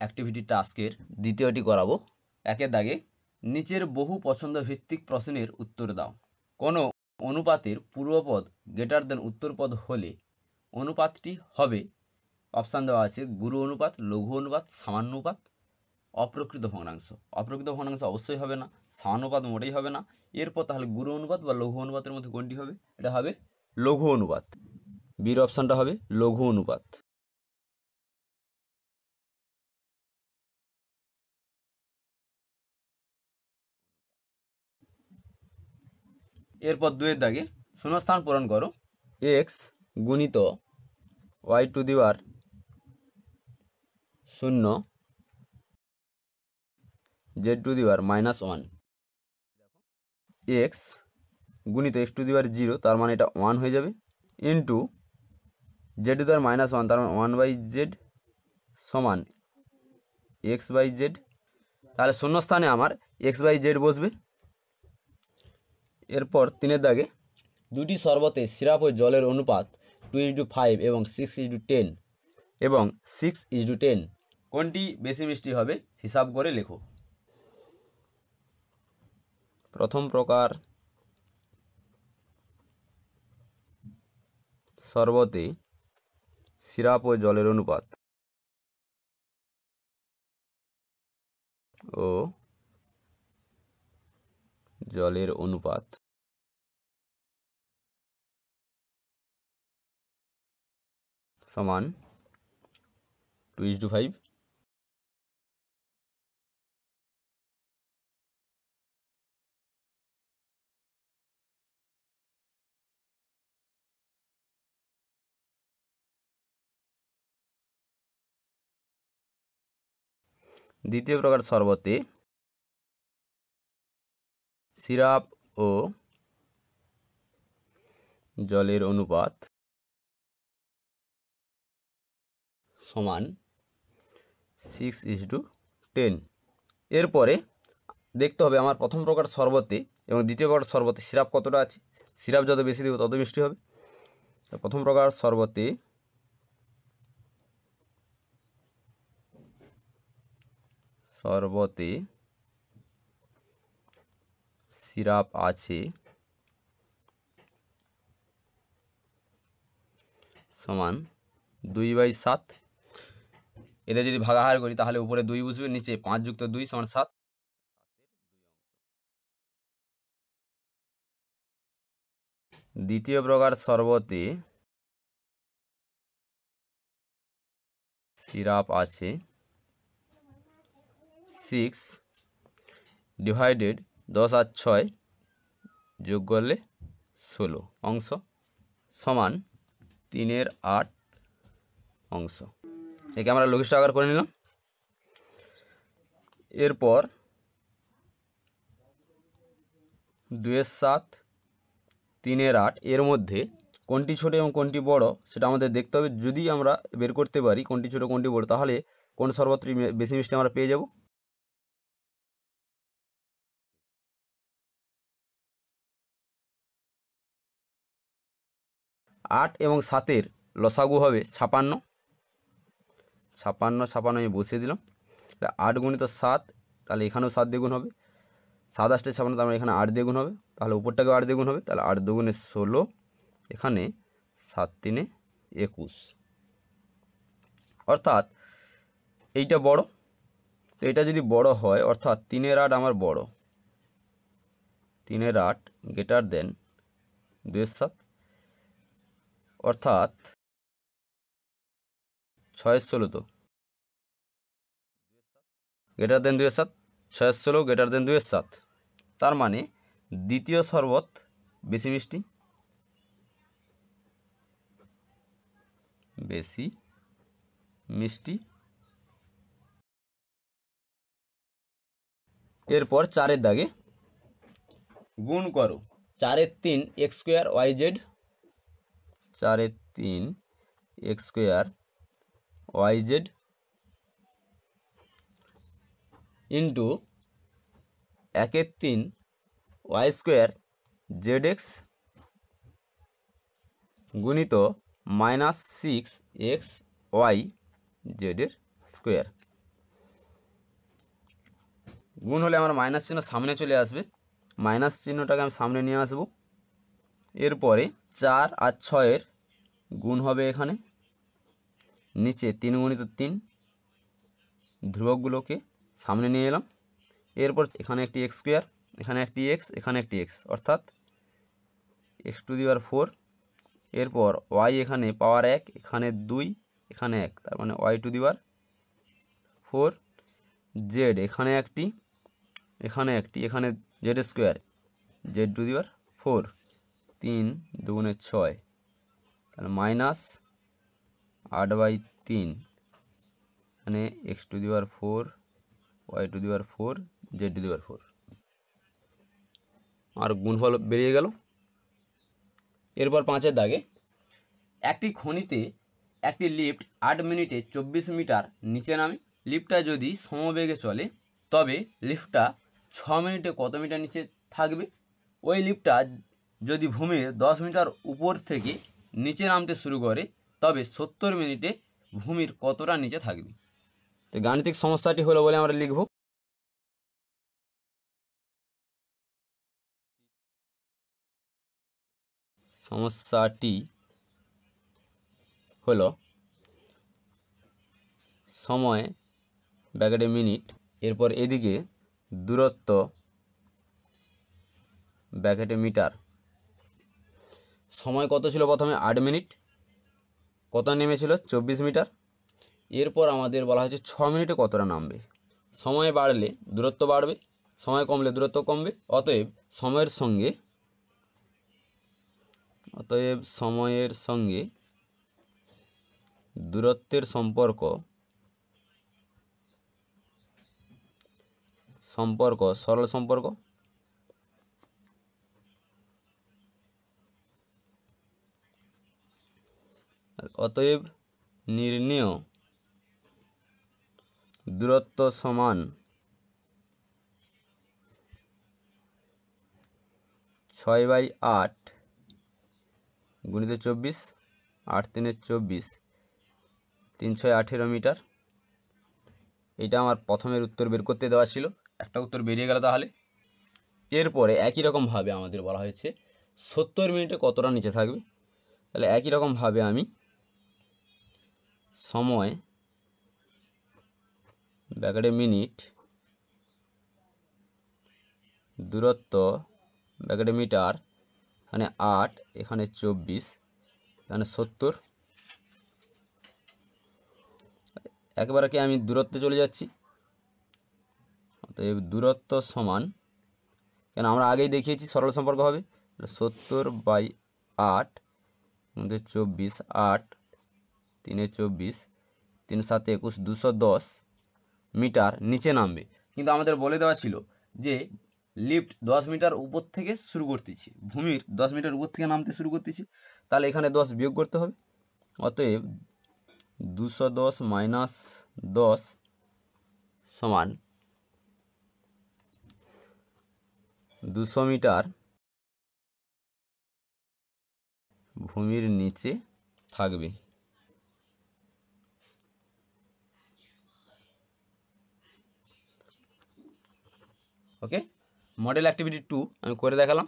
অ্যাক্টিভিটিটা আজকের দ্বিতীয়টি করাবো একের দাগে নিচের বহু পছন্দ ভিত্তিক প্রশ্নের উত্তর দাও কোনো অনুপাতের পূর্বপদ গ্রেটার দেন উত্তরপদ হলে অনুপাতটি হবে অপশান দেওয়া আছে গুরু অনুপাত লঘু অনুপাত অনুপাত অপ্রকৃত ভগ্নাংশ অপ্রকৃত ভগ্নাংশ অবশ্যই হবে না সামান্যপাত মোটেই হবে না এরপর তাহলে গুরু অনুপাত বা লঘু অনুপাতের মধ্যে কোনটি হবে এটা হবে লঘু অনুপাত বীর অপশানটা হবে লঘু অনুপাত এরপর দুয়ের দাগে শূন্যস্থান পূরণ করো এক্স গুণিত ওয়াই টু দিবার শূন্য Z to the power minus one X গুণিত এক্স টু দিবার জিরো তার মানে এটা ওয়ান হয়ে যাবে into Z to the power minus one তার মানে ওয়ান বাই জেড সমান এক্স বাই জেড তাহলে শূন্যস্থানে আমার এক্স বাই জেড বসবে এরপর তিনের দাগে দুটি শরবতে সিরাপ ও জলের অনুপাত টু ইজ টু ফাইভ এবং সিক্স ইজ টু টেন এবং সিক্স ইজ টু টেন কোনটি বেশি মিষ্টি হবে হিসাব করে লেখো প্রথম প্রকার শরবতে সিরাপ ও জলের অনুপাত ও জলের অনুপাত সমান টু ইস টু ফাইভ দ্বিতীয় প্রকার শরবতে সিরাপ ও জলের অনুপাত সমান সিক্স ইস টু টেন এরপরে দেখতে হবে আমার প্রথম প্রকার শরবতে এবং দ্বিতীয় প্রকার শরবতে সিরাপ কতটা আছে সিরাপ যত বেশি দেবো তত মিষ্টি হবে প্রথম প্রকার শরবতে শরবতে সিরাপ আছে সমান দুই বাই সাত এদের যদি ভাগাহার করি তাহলে উপরে দুই বুঝবে নিচে পাঁচ যুক্ত দুই সমান সাত দ্বিতীয় প্রকার শরবতে সিরাপ আছে সিক্স ডিভাইডেড দশ আর ছয় যোগ করলে ষোলো অংশ সমান তিনের আট অংশ একে আমরা লঘিষ্ঠ আকার করে নিলাম এরপর দুয়ের সাত তিনের আট এর মধ্যে কোনটি ছোট এবং কোনটি বড় সেটা আমাদের দেখতে হবে যদি আমরা বের করতে পারি কোনটি ছোট কোনটি বড় তাহলে কোন সর্বত্রই বেশি মিষ্টি আমরা পেয়ে যাব আট এবং সাতের লসাগু হবে ছাপান্ন ছাপান্ন ছাপান্ন আমি বসিয়ে দিলাম এটা আট গুণিত সাত তাহলে এখানেও সাত দ্বিগুণ হবে সাত আষ্টে ছাপান্ন তার মানে এখানে আট দ্বিগুণ হবে তাহলে উপরটাকেও আট দ্বিগুণ হবে তাহলে আট দুগুণে ষোলো এখানে সাত তিনে একুশ অর্থাৎ এইটা বড় তো এটা যদি বড় হয় অর্থাৎ তিনের আট আমার বড় তিনের আট গেটার দেন দুয়ের সাত অর্থাৎ ছয়ের ষোলো তো গ্রেটার দেন দুয়ের সাত ছয়ের ষোলো গ্রেটার দেন দুয়ের সাত তার মানে দ্বিতীয় শরবত বেশি মিষ্টি বেশি মিষ্টি এরপর চারের দাগে গুণ করো চারের তিন এক্স স্কোয়ার ওয়াই জেড চারের তিন এক্স স্কোয়ার ওয়াইজেড ইন্টু একের তিন ওয়াই স্কোয়ার জেড এক্স গুণিত মাইনাস সিক্স এক্স ওয়াই জেডের স্কোয়ার গুণ হলে আমার মাইনাস চিহ্ন সামনে চলে আসবে মাইনাস চিহ্নটাকে আমি সামনে নিয়ে আসবো এরপরে চার আর ছয়ের গুণ হবে এখানে নিচে তিন গণিত তিন ধ্রুবকগুলোকে সামনে নিয়ে এলাম এরপর এখানে একটি এক্স স্কোয়ার এখানে একটি এক্স এখানে একটি এক্স অর্থাৎ এক্স টু দিবার ফোর এরপর ওয়াই এখানে পাওয়ার এক এখানে দুই এখানে এক তার মানে Y to the power four Z এখানে একটি এখানে একটি এখানে Z square Z to the power four তিন দুগুণে ছয় তাহলে মাইনাস আট বাই তিন মানে X to the power four Y to the power four Z to the power four আর গুণফল বেরিয়ে গেল এরপর পাঁচের দাগে একটি খনিতে একটি লিফ্ট আট মিনিটে চব্বিশ মিটার নিচে নামে লিফটটা যদি সমবেগে চলে তবে লিফটটা ছ মিনিটে কত মিটার নিচে থাকবে ওই লিফটটা যদি ভূমির দশ মিটার উপর থেকে নিচে নামতে শুরু করে তবে সত্তর মিনিটে ভূমির কতটা নিচে থাকবে তো গাণিতিক সমস্যাটি হলো বলে আমরা লিখব সমস্যাটি হলো সময় ব্যাকেটে মিনিট এরপর এদিকে দূরত্ব ব্যাকেটে মিটার সময় কত ছিল প্রথমে আট মিনিট কত নেমেছিল চব্বিশ মিটার এরপর আমাদের বলা হয়েছে ছ মিনিটে কতটা নামবে সময় বাড়লে দূরত্ব বাড়বে সময় কমলে দূরত্ব কমবে অতএব সময়ের সঙ্গে অতএব সময়ের সঙ্গে দূরত্বের সম্পর্ক সম্পর্ক সরল সম্পর্ক অতএব নির্ণেয় দূরত্ব সমান ছয় বাই আট গুণিত চব্বিশ আট তিনের চব্বিশ তিন ছয় আঠেরো মিটার এটা আমার প্রথমের উত্তর বের করতে দেওয়া ছিল একটা উত্তর বেরিয়ে গেল তাহলে এরপরে একই রকমভাবে আমাদের বলা হয়েছে সত্তর মিনিটে কতটা নিচে থাকবে তাহলে একই রকমভাবে আমি সময় ব্যাকেটে মিনিট দূরত্ব ব্যাকেটে মিটার এখানে আট এখানে চব্বিশ এখানে সত্তর একবারে কি আমি দূরত্বে চলে যাচ্ছি অতএব দূরত্ব সমান কেন আমরা আগেই দেখিয়েছি সরল সম্পর্ক হবে সত্তর বাই আট চব্বিশ আট তিনে চব্বিশ তিন সাতে একুশ দুশো দশ মিটার নিচে নামবে কিন্তু আমাদের বলে দেওয়া ছিল যে লিফট দশ মিটার উপর থেকে শুরু করতেছি ভূমির দশ মিটার উপর থেকে নামতে শুরু করতেছি তাহলে এখানে দশ বিয়োগ করতে হবে অতএব দুশো দশ মাইনাস দশ সমান দুশো মিটার ভূমির নিচে থাকবে ওকে মডেল অ্যাক্টিভিটি টু আমি করে দেখালাম